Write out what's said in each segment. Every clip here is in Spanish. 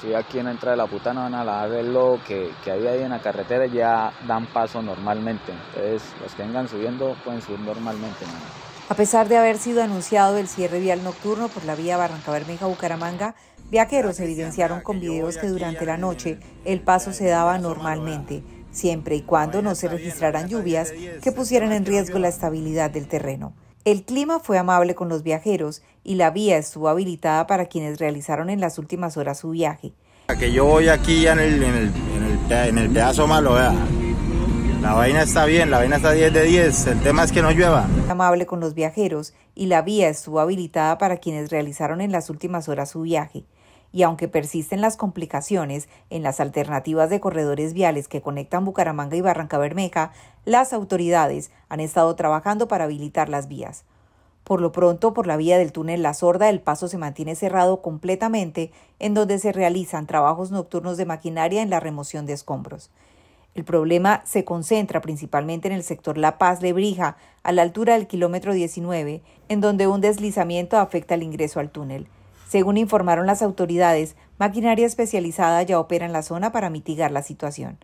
Si aquí en de la putana, van a la verlo que, que ahí en la carretera ya dan paso normalmente. Entonces, los que vengan subiendo pueden subir normalmente. A pesar de haber sido anunciado el cierre vial nocturno por la vía Barranca Bermeja-Bucaramanga, viajeros evidenciaron con videos que durante la noche el paso se daba normalmente, siempre y cuando no se registraran lluvias que pusieran en riesgo la estabilidad del terreno. El clima fue amable con los viajeros y la vía estuvo habilitada para quienes realizaron en las últimas horas su viaje. Que yo voy aquí en el, en el, en el, en el pedazo malo, vea. La vaina está bien, la vaina está 10 de 10, el tema es que no llueva. Amable con los viajeros y la vía estuvo habilitada para quienes realizaron en las últimas horas su viaje y aunque persisten las complicaciones en las alternativas de corredores viales que conectan Bucaramanga y Barranca Bermeja, las autoridades han estado trabajando para habilitar las vías. Por lo pronto, por la vía del túnel La Sorda, el paso se mantiene cerrado completamente, en donde se realizan trabajos nocturnos de maquinaria en la remoción de escombros. El problema se concentra principalmente en el sector La Paz-Lebrija, a la altura del kilómetro 19, en donde un deslizamiento afecta el ingreso al túnel. Según informaron las autoridades, maquinaria especializada ya opera en la zona para mitigar la situación.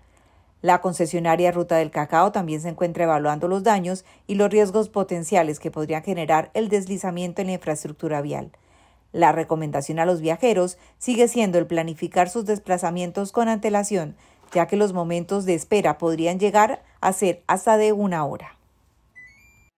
La concesionaria Ruta del Cacao también se encuentra evaluando los daños y los riesgos potenciales que podría generar el deslizamiento en la infraestructura vial. La recomendación a los viajeros sigue siendo el planificar sus desplazamientos con antelación, ya que los momentos de espera podrían llegar a ser hasta de una hora.